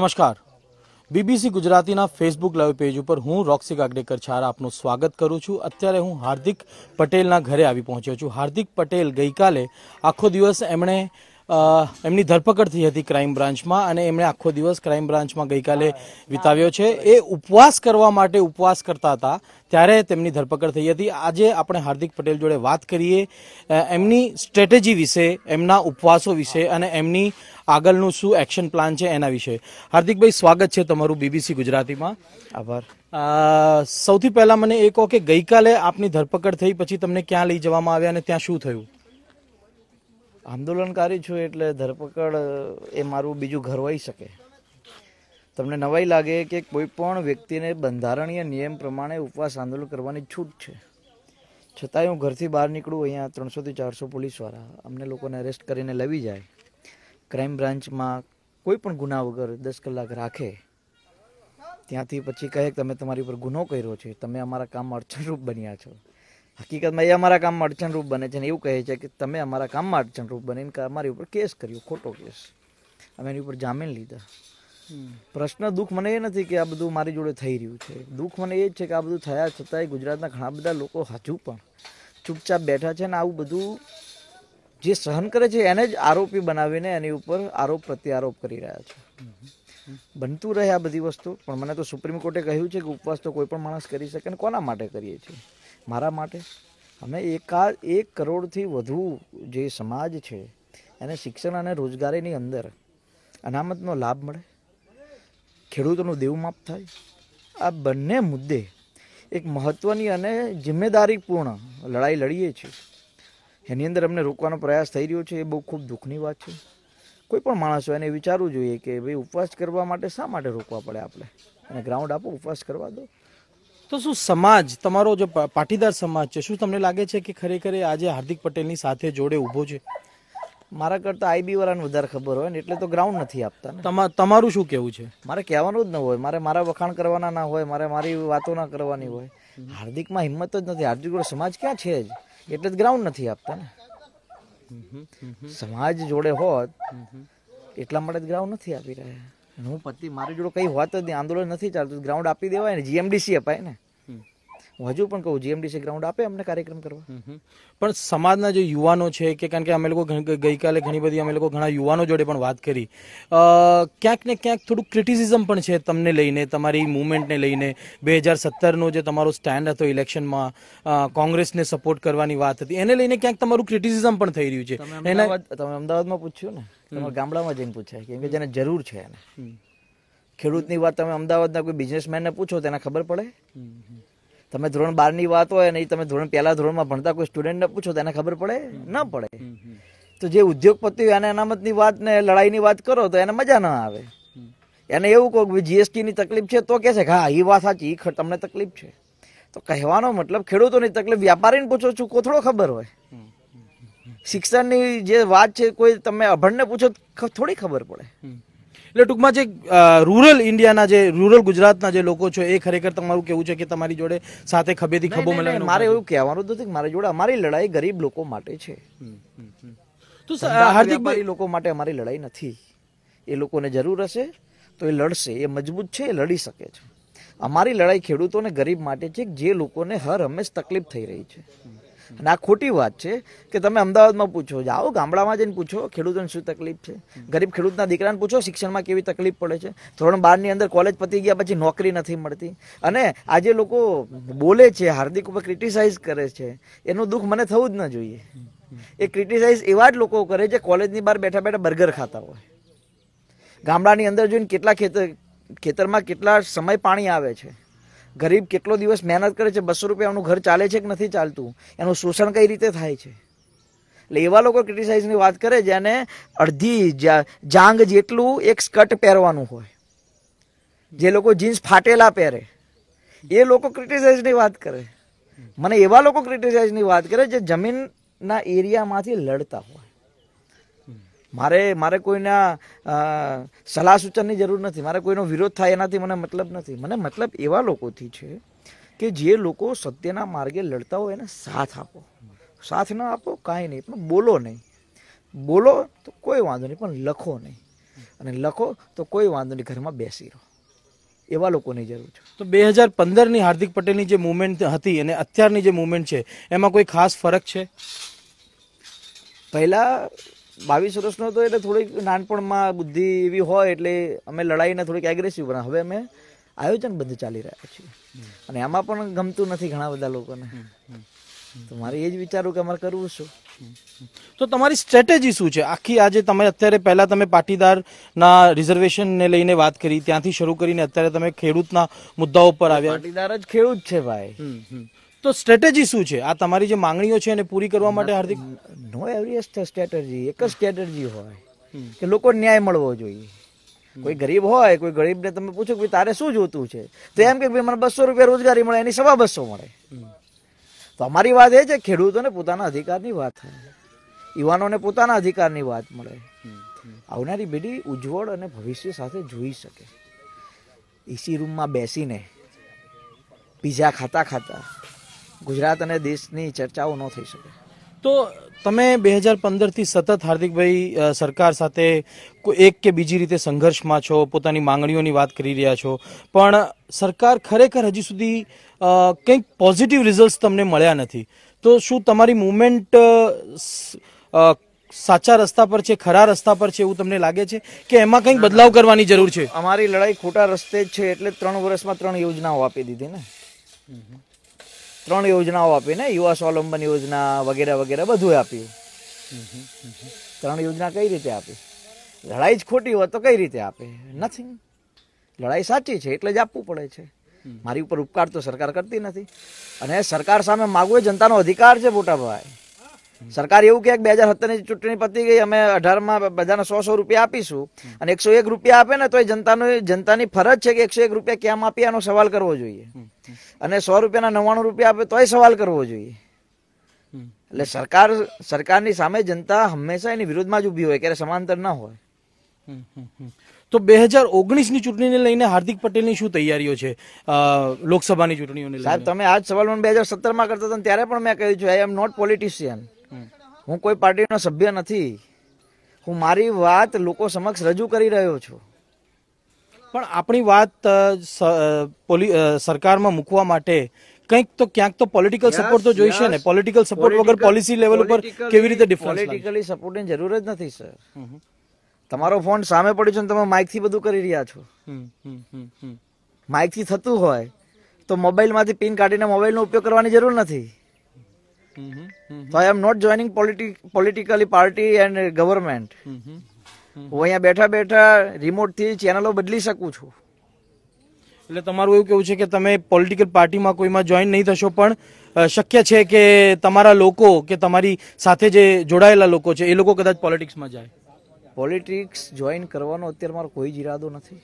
નમસ્કાર બીબીસી ગુજરાતીના Facebook live page ઉપર હું રોક્સી કાગડેકર છારા આપનું સ્વાગત કરું છું અત્યારે હું હાર્દિક પટેલના ઘરે આવી પહોંચ્યો છું હાર્દિક પટેલ ગઈકાલે આખો દિવસ એમણે એમની ધરપકડ થઈ હતી ક્રાઇમ બ્રાન્ચમાં અને એમણે આખો દિવસ ક્રાઇમ બ્રાન્ચમાં ગઈકાલે વિતાવ્યો છે એ ઉપવાસ કરવા માટે ઉપવાસ કરતા હતા ત્યારે તેમની ધરપકડ થઈ હતી આજે આપણે હાર્દિક પટેલ જોડે વાત કરીએ એમની સ્ટ્રેટેજી વિશે એમના ઉપવાસો વિશે અને એમની આગળનું શું એક્શન પ્લાન છે એના વિશે હાર્દિકભાઈ સ્વાગત છે તમારું બીબીસી ગુજરાતીમાં આભાર સૌથી પહેલાં મને એ કહો કે ગઈકાલે આપની ધરપકડ થઈ પછી તમને ક્યાં લઈ જવામાં આવ્યા અને ત્યાં શું થયું આંદોલનકારી છું એટલે ધરપકડ એ મારું બીજું ઘર હોઈ શકે તમને નવાઈ લાગે કે કોઈ પણ વ્યક્તિને બંધારણીય નિયમ પ્રમાણે ઉપવાસ આંદોલન કરવાની છૂટ છે છતાંય હું ઘરથી બહાર નીકળું અહીંયા ત્રણસોથી ચારસો પોલીસવાળા અમને લોકોને અરેસ્ટ કરીને લેવી જાય ક્રાઇમ બ્રાન્ચમાં કોઈ પણ ગુના વગર દસ કલાક રાખે ત્યાંથી પછી કહે કે તમે તમારી પર ગુનો કર્યો છે તમે અમારા કામમાં અડચણરૂપ બન્યા છો હકીકતમાં એ અમારા કામમાં અડચણરૂપ બને છે ને એવું કહે છે કે તમે અમારા કામમાં અડચણરૂપ બને અમારી ઉપર કેસ કર્યો ખોટો કેસ અમે એની ઉપર જામીન લીધા પ્રશ્ન દુઃખ મને એ નથી કે આ બધું મારી જોડે થઈ રહ્યું છે દુઃખ મને એ જ છે કે આ બધું થયા છતાંય ગુજરાતના ઘણા બધા લોકો હજુ પણ ચૂપચાપ બેઠા છે ને આવું બધું જે સહન કરે છે એને જ આરોપી બનાવીને એની ઉપર આરોપ પ્રત્યારોપ કરી રહ્યા છે બનતું રહે આ બધી વસ્તુ પણ મને તો સુપ્રીમ કોર્ટે કહ્યું છે કે ઉપવાસ તો કોઈ પણ માણસ કરી શકે ને કોના માટે કરીએ છીએ મારા માટે અમે એકાદ એક કરોડથી વધુ જે સમાજ છે એને શિક્ષણ અને રોજગારીની અંદર અનામતનો લાભ મળે ખેડૂતોનું માપ થાય આ બંને મુદ્દે એક મહત્ત્વની અને જિમ્મેદારીપૂર્ણ લડાઈ લડીએ છીએ એની અંદર અમને રોકવાનો પ્રયાસ થઈ રહ્યો છે એ બહુ ખૂબ દુઃખની વાત છે કોઈ પણ માણસ હોય એને વિચારવું જોઈએ કે ભાઈ ઉપવાસ કરવા માટે શા માટે રોકવા પડે આપણે અને ગ્રાઉન્ડ આપો ઉપવાસ કરવા દો તો શું સમાજ તમારો જે પાટીદાર સમાજ છે શું તમને લાગે છે કે ખરેખર આજે હાર્દિક પટેલની સાથે જોડે ઊભો છે મારા કરતા આઈબી વાળાને વધારે ખબર હોય ને એટલે તો ગ્રાઉન્ડ નથી આપતા તમારું શું કેવું છે મારે કહેવાનું જ ન હોય મારે મારા વખાણ કરવાના ના હોય મારે મારી વાતો ના કરવાની હોય હાર્દિકમાં હિંમત જ નથી હાર્દિક સમાજ ક્યાં છે જ એટલે જ ગ્રાઉન્ડ નથી આપતા ને સમાજ જોડે હોત એટલા માટે જ ગ્રાઉન્ડ નથી આપી રહ્યા હું પતિ મારી જોડે કઈ હોત જ નહીં આંદોલન નથી ચાલતું ગ્રાઉન્ડ આપી દેવાય ને જીએમડીસી અપાય ને હું હજુ પણ કહું જીએમડીસી ગ્રાઉન્ડ આપે અમને કાર્યક્રમ કરવા પણ સમાજના જે યુવાનો છે કે કારણ કે અમે લોકો ગઈકાલે ઘણી બધી અમે લોકો ઘણા યુવાનો જોડે પણ વાત કરી ક્યાંક ને ક્યાંક થોડું ક્રિટિસિઝમ પણ છે તમને લઈને તમારી મુવમેન્ટને લઈને બે હજાર સત્તરનો જે તમારો સ્ટેન્ડ હતો ઇલેક્શનમાં કોંગ્રેસને સપોર્ટ કરવાની વાત હતી એને લઈને ક્યાંક તમારું ક્રિટિસિઝમ પણ થઈ રહ્યું છે એના તમે અમદાવાદમાં પૂછ્યું ને તમારા ગામડામાં જઈને પૂછાય કેમ કે જેને જરૂર છે એને ખેડૂતની વાત તમે અમદાવાદના કોઈ બિઝનેસમેનને પૂછો તેને ખબર પડે તમે ધોરણ બારની વાત હોય અને તમે ધોરણ પહેલા ધોરણમાં ભણતા કોઈ સ્ટુડન્ટને પૂછો તો એને ખબર પડે ન પડે તો જે ઉદ્યોગપતિઓ અને અનામતની વાત ને લડાઈની વાત કરો તો એને મજા ના આવે એને એવું કહો કે જીએસટીની તકલીફ છે તો કે છે કે હા એ વાત સાચી એ તમને તકલીફ છે તો કહેવાનો મતલબ ખેડૂતોની તકલીફ વ્યાપારીને પૂછો છું કોથળો ખબર હોય શિક્ષણની જે વાત છે કોઈ તમે અભણને પૂછો થોડી ખબર પડે એટલે ટૂંકમાં જે રૂરલ ઇન્ડિયાના જે રૂરલ ગુજરાતના જે લોકો છો એ ખરેખર તમારું કેવું છે કે તમારી જોડે સાથે ખભેથી ખભો મળે મારે એવું કહેવાનું નથી મારી જોડે અમારી લડાઈ ગરીબ લોકો માટે છે તો હાર્દિકભાઈ લોકો માટે અમારી લડાઈ નથી એ લોકોને જરૂર હશે તો એ લડશે એ મજબૂત છે એ લડી શકે છે અમારી લડાઈ ખેડૂતોને ગરીબ માટે છે જે લોકોને હર હંમેશ તકલીફ થઈ રહી છે અને આ ખોટી વાત છે કે તમે અમદાવાદમાં પૂછો જાઓ ગામડામાં જઈને પૂછો ખેડૂતોને શું તકલીફ છે ગરીબ ખેડૂતના દીકરાને પૂછો શિક્ષણમાં કેવી તકલીફ પડે છે ધોરણ બારની અંદર કોલેજ પતી ગયા પછી નોકરી નથી મળતી અને આજે લોકો બોલે છે હાર્દિક ઉપર ક્રિટિસાઇઝ કરે છે એનું દુઃખ મને થવું જ ન જોઈએ એ ક્રિટિસાઇઝ એવા જ લોકો કરે છે કોલેજની બહાર બેઠા બેઠા બર્ગર ખાતા હોય ગામડાની અંદર જોઈને કેટલા ખેતર ખેતરમાં કેટલા સમય પાણી આવે છે ગરીબ કેટલો દિવસ મહેનત કરે છે બસો રૂપિયાનું ઘર ચાલે છે કે નથી ચાલતું એનું શોષણ કઈ રીતે થાય છે એટલે એવા લોકો ક્રિટિસાઇઝની વાત કરે જેને અડધી જાંગ જેટલું એક સ્કર્ટ પહેરવાનું હોય જે લોકો જીન્સ ફાટેલા પહેરે એ લોકો ક્રિટિસાઇઝની વાત કરે મને એવા લોકો ક્રિટિસાઇઝની વાત કરે જે જમીનના એરિયામાંથી લડતા હોય મારે મારે કોઈના સલાહ સૂચનની જરૂર નથી મારે કોઈનો વિરોધ થાય એનાથી મને મતલબ નથી મને મતલબ એવા લોકોથી છે કે જે લોકો સત્યના માર્ગે લડતા હોય એને સાથ આપો સાથ ન આપો કાંઈ નહીં પણ બોલો નહીં બોલો તો કોઈ વાંધો નહીં પણ લખો નહીં અને લખો તો કોઈ વાંધો નહીં ઘરમાં બેસી રહો એવા લોકોની જરૂર છે તો બે હજાર પંદરની હાર્દિક પટેલની જે મુવમેન્ટ હતી અને અત્યારની જે મુવમેન્ટ છે એમાં કોઈ ખાસ ફરક છે પહેલાં બાવીસ વર્ષનો હતો એટલે થોડીક નાનપણમાં બુદ્ધિ એવી હોય એટલે અમે લડાઈને થોડીક એગ્રેસિવ બના હવે અમે આયોજન બંધ ચાલી રહ્યા છીએ અને એમાં પણ ગમતું નથી ઘણા બધા લોકોને તો મારે એ જ વિચારું કે અમારે કરવું શું તો તમારી સ્ટ્રેટેજી શું છે આખી આજે તમે અત્યારે પહેલા તમે પાટીદારના ને લઈને વાત કરી ત્યાંથી શરૂ કરીને અત્યારે તમે ખેડૂતના મુદ્દાઓ પર આવ્યા પાટીદાર જ ખેડૂત છે ભાઈ તો સ્ટ્રેટેજી શું છે આ તમારી જે માંગણીઓ છે એને પૂરી કરવા માટે હાર્દિક નો એવરીએસ સ્ટ્રેટર્જી એક જ સ્ટ્રેટર્જી હોય કે લોકો ન્યાય મળવો જોઈએ કોઈ ગરીબ હોય કોઈ ગરીબને તમે પૂછો કે તારે શું જોતું છે તો એમ કે મને બસો રૂપિયા રોજગારી મળે એની સવા બસો મળે તો અમારી વાત એ છે ખેડૂતોને પોતાના અધિકારની વાત થાય યુવાનોને પોતાના અધિકારની વાત મળે આવનારી પેઢી ઉજ્જવળ અને ભવિષ્ય સાથે જોઈ શકે એસી રૂમમાં બેસીને પીઝા ખાતા ખાતા ગુજરાત અને દેશની ચર્ચાઓ ન થઈ શકે તો તમે બે હજાર પંદરથી સતત હાર્દિકભાઈ સરકાર સાથે એક કે બીજી રીતે સંઘર્ષમાં છો પોતાની માંગણીઓની વાત કરી રહ્યા છો પણ સરકાર ખરેખર હજી સુધી કંઈક પોઝિટિવ રિઝલ્ટ તમને મળ્યા નથી તો શું તમારી મુવમેન્ટ સાચા રસ્તા પર છે ખરા રસ્તા પર છે એવું તમને લાગે છે કે એમાં કંઈક બદલાવ કરવાની જરૂર છે અમારી લડાઈ ખોટા રસ્તે જ છે એટલે ત્રણ વર્ષમાં ત્રણ યોજનાઓ આપી દીધી ને ત્રણ યોજનાઓ આપીને યુવા સ્વાવલંબન યોજના વગેરે વગેરે બધું આપ્યું ત્રણ યોજના કઈ રીતે આપી લડાઈ જ ખોટી હોત તો કઈ રીતે આપે નથી લડાઈ સાચી છે એટલે જ આપવું પડે છે મારી ઉપર ઉપકાર તો સરકાર કરતી નથી અને સરકાર સામે માગવું એ જનતાનો અધિકાર છે મોટા સરકાર એવું કે બે હજાર ની ચૂંટણી પતી ગઈ અમે અઢારમાં બધાને સો સો રૂપિયા આપીશું અને એકસો એક રૂપિયા આપે ને તો એ જનતાનું જનતાની ફરજ છે કે એકસો એક રૂપિયા કેમ આપીએ એનો સવાલ કરવો જોઈએ અને સો રૂપિયાના નવ્વાણું રૂપિયા આપે તોય સવાલ કરવો જોઈએ એટલે સરકાર સરકારની સામે જનતા હંમેશા એની વિરોધમાં જ ઉભી હોય ક્યારે સમાંતર ના હોય તો બે હજાર ઓગણીસ ઓગણીસની ચૂંટણીને લઈને હાર્દિક પટેલની શું તૈયારીઓ છે લોકસભાની ચૂંટણીઓને સાહેબ તમે આજ સવાલ બે હજાર સત્તરમાં કરતા હતા ત્યારે પણ મેં કહ્યું છું આઈ એમ નોટ પોલિટિશિયન હું કોઈ પાર્ટીનો સભ્ય નથી હું મારી વાત લોકો સમક્ષ રજૂ કરી રહ્યો છું પણ આપણી વાત સરકારમાં મૂકવા માટે કંઈક તો ક્યાંક તો પોલિટિકલ સપોર્ટ તો જોઈશે ને પોલિટિકલ સપોર્ટ વગર પોલિસી લેવલ ઉપર કેવી રીતે ડિફરન્સ પોલિટિકલી સપોર્ટની જરૂર જ નથી સર તમારો ફોન સામે પડ્યો છે ને તમે માઇકથી બધું કરી રહ્યા છો માઇકથી થતું હોય તો મોબાઈલમાંથી પિન કાઢીને મોબાઈલનો ઉપયોગ કરવાની જરૂર નથી તો I am not joining politically party and government હું અહીંયા બેઠા બેઠા રિમોટથી ચેનલો બદલી શકું છું એટલે તમારું એવું કેવું છે કે તમે પોલિટિકલ પાર્ટીમાં કોઈમાં જોઈન નહીં થશો પણ શક્ય છે કે તમારા લોકો કે તમારી સાથે જે જોડાયેલા લોકો છે એ લોકો કદાચ પોલિટિક્સમાં જાય પોલિટિક્સ જોઈન કરવાનો અત્યારે મારો કોઈ જ ઈરાદો નથી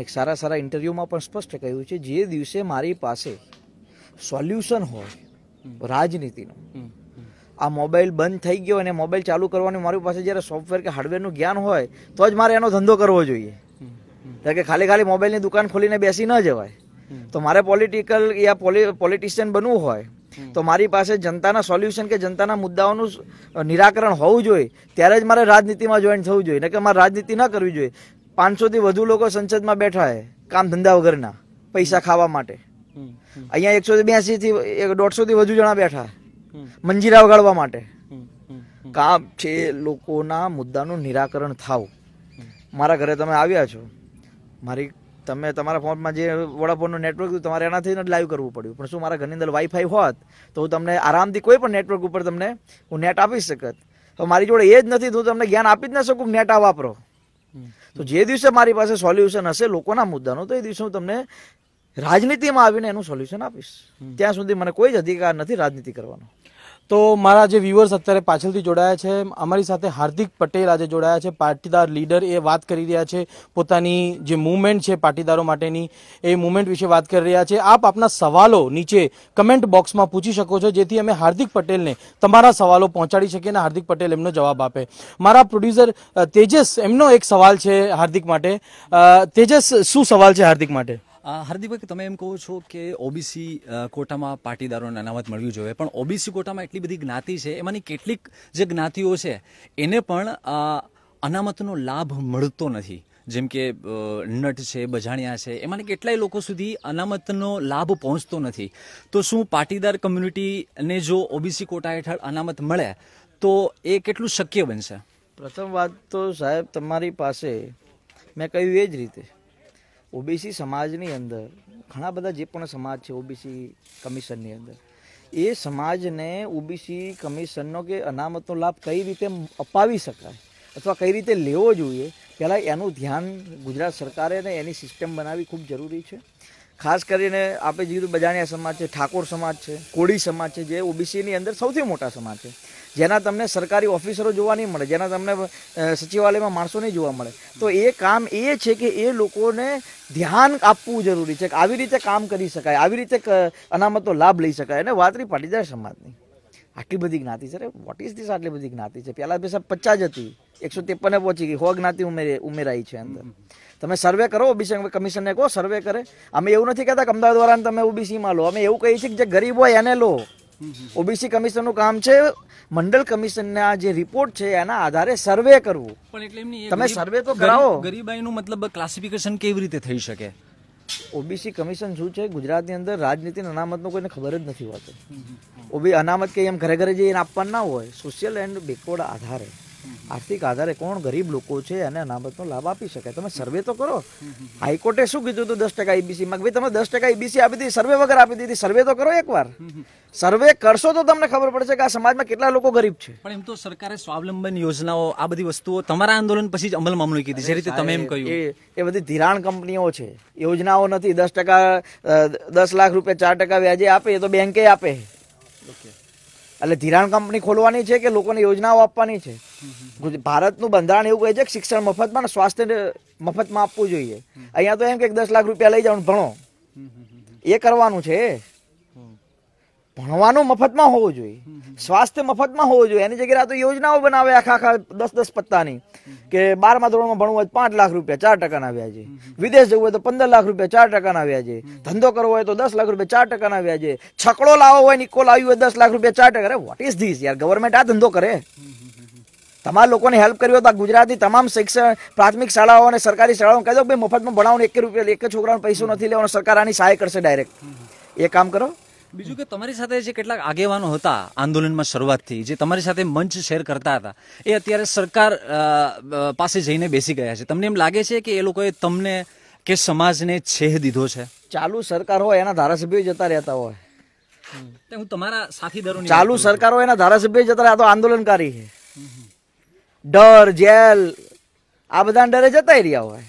મેં સારા સારા ઇન્ટરવ્યુમાં પણ સ્પષ્ટ કહ્યું છે જે દિવસે મારી પાસે સોલ્યુશન હોય રાજનીતિનો આ મોબાઈલ બંધ થઈ ગયો અને મોબાઈલ ચાલુ કરવાની મારી પાસે જ્યારે સોફ્ટવેર કે હાર્ડવેરનું જ્ઞાન હોય તો જ મારે એનો ધંધો કરવો જોઈએ કારણ કે ખાલી ખાલી મોબાઈલની દુકાન ખોલીને બેસી ન જવાય તો મારે પોલિટિકલ યા પોલિટિશિયન બનવું હોય તો મારી પાસે જનતાના સોલ્યુશન કે જનતાના મુદ્દાઓનું નિરાકરણ હોવું જોઈએ ત્યારે જ મારે રાજનીતિમાં જોઈન થવું જોઈએ કે મારે રાજનીતિ ન કરવી જોઈએ પાંચસોથી વધુ લોકો સંસદમાં બેઠા હોય કામ ધંધા વગરના પૈસા ખાવા માટે અહીંયા એકસો બ્યાસી થી દોઢસો થી વધુ જણા બેઠા મંજીરા વગાડવા માટે કામ છે લોકોના મુદ્દાનું નિરાકરણ થાવ મારા ઘરે તમે આવ્યા છો મારી તમે તમારા ફોનમાં જે વોડાફોનનું નેટવર્ક હતું તમારે એનાથી જ લાઈવ કરવું પડ્યું પણ શું મારા ઘરની અંદર વાઈફાઈ હોત તો હું તમને આરામથી કોઈ પણ નેટવર્ક ઉપર તમને હું નેટ આપી શકત હવે મારી જોડે એ જ નથી હું તમને જ્ઞાન આપી જ ના શકું નેટ આ વાપરો તો જે દિવસે મારી પાસે સોલ્યુશન હશે લોકોના મુદ્દાનું તો એ દિવસે હું તમને રાજનીતિમાં આવીને એનું સોલ્યુશન આપીશ ત્યાં સુધી મને કોઈ જ અધિકાર નથી રાજનીતિ કરવાનો તો મારા જે વ્યુઅર્સ અત્યારે પાછળથી જોડાયા છે અમારી સાથે હાર્દિક પટેલ આજે જોડાયા છે પાટીદાર લીડર એ વાત કરી રહ્યા છે પોતાની જે મૂવમેન્ટ છે પાટીદારો માટેની એ મૂવમેન્ટ વિશે વાત કરી રહ્યા છે આપ આપના સવાલો નીચે કમેન્ટ બોક્સમાં પૂછી શકો છો જેથી અમે હાર્દિક પટેલને તમારા સવાલો પહોંચાડી શકીએ અને હાર્દિક પટેલ એમનો જવાબ આપે મારા પ્રોડ્યુસર તેજસ એમનો એક સવાલ છે હાર્દિક માટે તેજસ શું સવાલ છે હાર્દિક માટે હાર્દિકભાઈ તમે એમ કહો છો કે ઓબીસી કોટામાં પાટીદારોને અનામત મળવી જોઈએ પણ ઓબીસી કોટામાં એટલી બધી જ્ઞાતિ છે એમાંની કેટલીક જે જ્ઞાતિઓ છે એને પણ અનામતનો લાભ મળતો નથી જેમ કે નટ છે બજાણિયા છે એમાંને કેટલાય લોકો સુધી અનામતનો લાભ પહોંચતો નથી તો શું પાટીદાર કમ્યુનિટીને જો ઓબીસી કોટા હેઠળ અનામત મળે તો એ કેટલું શક્ય બનશે પ્રથમ વાત તો સાહેબ તમારી પાસે મેં કહ્યું એ જ રીતે ઓબીસી સમાજની અંદર ઘણા બધા જે પણ સમાજ છે ઓબીસી કમિશનની અંદર એ સમાજને ઓબીસી કમિશનનો કે અનામતનો લાભ કઈ રીતે અપાવી શકાય અથવા કઈ રીતે લેવો જોઈએ પહેલાં એનું ધ્યાન ગુજરાત સરકારે ને એની સિસ્ટમ બનાવવી ખૂબ જરૂરી છે ખાસ કરીને આપણે જે બજાણિયા સમાજ છે ઠાકોર સમાજ છે કોળી સમાજ છે જે ઓબીસીની અંદર સૌથી મોટા સમાજ છે જેના તમને સરકારી ઓફિસરો જોવા નહીં મળે જેના તમને સચિવાલયમાં માણસો નહીં જોવા મળે તો એ કામ એ છે કે એ લોકોને ધ્યાન આપવું જરૂરી છે કે આવી રીતે કામ કરી શકાય આવી રીતે અનામતનો લાભ લઈ શકાય અને વાત રહી પાટીદાર સમાજની આટલી બધી જ્ઞાતિ છે અરે વોટ ઇઝ ધીસ આટલી બધી જ્ઞાતિ છે પહેલાં પૈસા પચાસ હતી એકસો ત્રેપને પહોંચી ગઈ હો જ્ઞાતિ ઉમેરી ઉમેરાઈ છે અંદર તમે સર્વે કરો ઓબીસી કમિશનને કહો સર્વે કરે અમે એવું નથી કહેતા કે અમદાવાદ વાળાને તમે ઓબીસીમાં લો અમે એવું કહીએ છીએ કે જે ગરીબ હોય એને લો ઓબીસી કમિશનનું કામ છે મંડળ કમિશનના જે રિપોર્ટ છે એના આધારે સર્વે કરવું પણ એટલે એમની તમે સર્વે તો કરાવો ગરીબાઈનું મતલબ ક્લાસિફિકેશન કેવી રીતે થઈ શકે ઓબીસી કમિશન શું છે ગુજરાતની અંદર રાજનીતિ નો કોઈને ખબર જ નથી હોતું ઓબી અનામત કે એમ ઘરે ઘરે જઈને આપવાના હોય સોશિયલ એન્ડ બેકવર્ડ આધારે આર્થિક આધારે કોણ ગરીબ લોકો છે અને અનામતનો લાભ આપી શકાય તમે સર્વે તો કરો હાઈકોર્ટે શું કીધું હતું દસ ટકા ઈબીસીમાં e ભાઈ તમે દસ ટકા ઈબીસી e આપી દીધી સર્વે વગર આપી દીધી સર્વે તો કરો એકવાર સર્વે કરશો તો તમને ખબર પડશે કે આ સમાજમાં કેટલા લોકો ગરીબ છે પણ એમ તો સરકારે સ્વાવલંબન યોજનાઓ આ બધી વસ્તુઓ તમારા આંદોલન પછી જ અમલમાં અમલી કીધી જે રીતે તમે એમ કહ્યું એ બધી ધિરાણ કંપનીઓ છે યોજનાઓ નથી દસ ટકા દસ લાખ રૂપિયા ચાર ટકા વ્યાજે આપે એ તો બેંકે આપે ઓકે એટલે ધિરાણ કંપની ખોલવાની છે કે લોકોને યોજનાઓ આપવાની છે ભારતનું બંધારણ એવું કહે છે કે શિક્ષણ મફતમાં સ્વાસ્થ્ય મફતમાં આપવું જોઈએ અહીંયા તો એમ કે દસ લાખ રૂપિયા લઈ જાઓ ભણો એ કરવાનું છે ભણવાનું મફતમાં હોવું જોઈએ સ્વાસ્થ્ય મફતમાં હોવું જોઈએ એની જગ્યાએ આ તો યોજનાઓ બનાવે આખા આખા દસ દસ પત્તાની કે બારમા ધોરણમાં ભણવું હોય પાંચ લાખ રૂપિયા ચાર ટકાના વ્યાજે વિદેશ જવું હોય તો પંદર લાખ રૂપિયા ચાર ટકાના વ્યાજે ધંધો કરવો હોય તો દસ લાખ રૂપિયા ચાર ટકાના વ્યાજે છકડો લાવો હોય નિકો લાવી હોય દસ લાખ રૂપિયા ચાર ટકા અરે વોટ ઇઝ ધીસ યાર ગવર્મેન્ટ આ ધંધો કરે તમારા લોકોને હેલ્પ કરી હોય તો ગુજરાતની તમામ શિક્ષણ પ્રાથમિક શાળાઓ અને સરકારી શાળાઓ કહી દો ભાઈ મફતમાં ભણાવવાનું એક રૂપિયા એક છોકરાનો પૈસો નથી લેવાનો સરકાર આની સહાય કરશે ડાયરેક્ટ એ કામ કરો બીજું કે તમારી સાથે જે કેટલાક આગેવાનો હતા આંદોલનમાં શરૂઆતથી જે તમારી સાથે મંચ શેર કરતા હતા એ અત્યારે સરકાર પાસે જઈને બેસી ગયા છે તમને એમ લાગે છે કે એ લોકોએ તમને કે સમાજને છેહ દીધો છે ચાલુ સરકાર હોય એના ધારાસભ્યો જતા રહેતા હોય હું તમારા સાથીદારો ચાલુ સરકાર હોય એના ધારાસભ્યો જતા રહ્યા તો આંદોલનકારી છે ડર જેલ આ બધા ડરે જતા રહ્યા હોય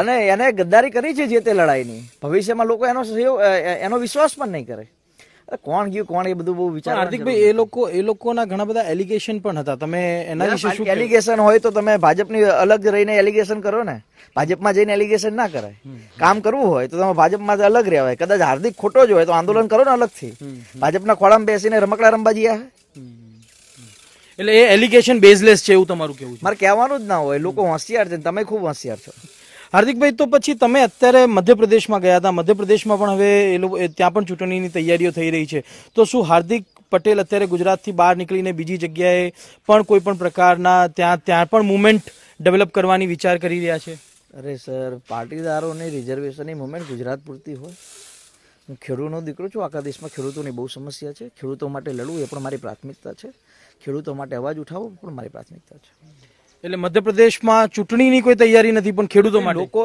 અને એને ગદ્દારી કરી છે જે તે લડાઈની ભવિષ્યમાં લોકો એનો એનો વિશ્વાસ પણ નહીં કરે કોણ ગયું કોણ એ બધું બહુ વિચાર હાર્દિકભાઈ એ લોકો એ લોકોના ઘણા બધા એલિગેશન પણ હતા તમે એના વિશે શું એલિગેશન હોય તો તમે ભાજપની અલગ રહીને એલિગેશન કરો ને ભાજપમાં જઈને એલિગેશન ના કરાય કામ કરવું હોય તો તમે ભાજપમાં અલગ રહેવાય કદાચ હાર્દિક ખોટો જ હોય તો આંદોલન કરો ને અલગથી ભાજપના ખોળામાં બેસીને રમકડા રમવા જયા એટલે એ એલિગેશન બેઝલેસ છે એવું તમારું કેવું મારે કહેવાનું જ ના હોય લોકો હોશિયાર છે તમે ખૂબ હોશિયાર છો હાર્દિકભાઈ તો પછી તમે અત્યારે મધ્યપ્રદેશમાં ગયા હતા મધ્યપ્રદેશમાં પણ હવે એ લોકો ત્યાં પણ ચૂંટણીની તૈયારીઓ થઈ રહી છે તો શું હાર્દિક પટેલ અત્યારે ગુજરાતથી બહાર નીકળીને બીજી જગ્યાએ પણ કોઈ પણ પ્રકારના ત્યાં ત્યાં પણ મુમેન્ટ ડેવલપ કરવાની વિચાર કરી રહ્યા છે અરે સર પાટીદારોને રિઝર્વેશનની મુમેન્ટ ગુજરાત પૂરતી હોય હું ખેડૂતનો દીકરો છું આખા દેશમાં ખેડૂતોની બહુ સમસ્યા છે ખેડૂતો માટે લડવું એ પણ મારી પ્રાથમિકતા છે ખેડૂતો માટે અવાજ ઉઠાવવો પણ મારી પ્રાથમિકતા છે એટલે મધ્યપ્રદેશમાં ચૂંટણીની કોઈ તૈયારી નથી પણ ખેડૂતો માટે લોકો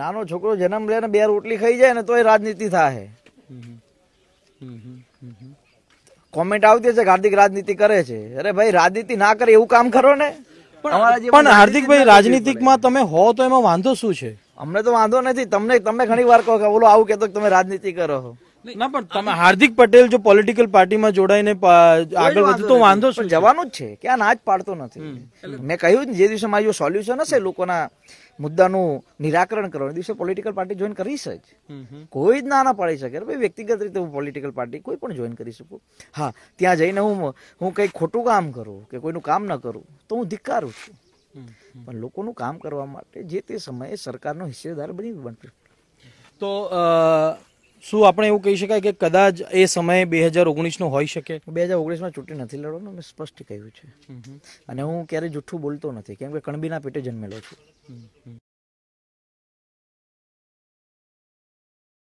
નાનો છોકરો જન્મ લે ને બે રોટલી ખાઈ જાય ને તો એ રાજનીતિ થાય કોમેન્ટ આવતી છે હાર્દિક રાજનીતિ કરે છે અરે ભાઈ રાજનીતિ ના કરે એવું કામ કરો ને પણ હાર્દિકભાઈ રાજનીતિકમાં તમે હો તો એમાં વાંધો શું છે અમને તો વાંધો નથી તમને તમે ઘણી વાર કહો કે બોલો આવું કહેતો તમે રાજનીતિ કરો છો ના પણ તમે હાર્દિક પટેલ જો પોલિટિકલ પાર્ટીમાં જોડાઈને આગળ વધે તો વાંધો શું જવાનું જ છે કે આ ના જ પાડતો નથી મેં કહ્યું જે દિવસે મારું સોલ્યુશન હશે લોકોના મુદ્દાનું નિરાકરણ કરવાનું દિવસે પોલિટિકલ પાર્ટી જોઈન કરીશ જ કોઈ જ ના ના પાડી શકે ભાઈ વ્યક્તિગત રીતે હું પોલિટિકલ પાર્ટી કોઈ પણ જોઈન કરી શકું હા ત્યાં જઈને હું હું કંઈક ખોટું કામ કરું કે કોઈનું કામ ન કરું તો હું ધિક્કારું છું પણ લોકોનું કામ કરવા માટે જે તે સમયે સરકારનો હિસ્સેદાર બની બનતું તો શું આપણે એવું કહી શકાય કે કદાચ એ સમય બે હજાર ઓગણીસનો હોઈ શકે બે હજાર ઓગણીસમાં ચૂંટણી નથી લડવાનું મેં સ્પષ્ટ કહ્યું છે અને હું ક્યારેય જૂઠું બોલતો નથી કેમ કે કણબીના પેટે જન્મેલો છું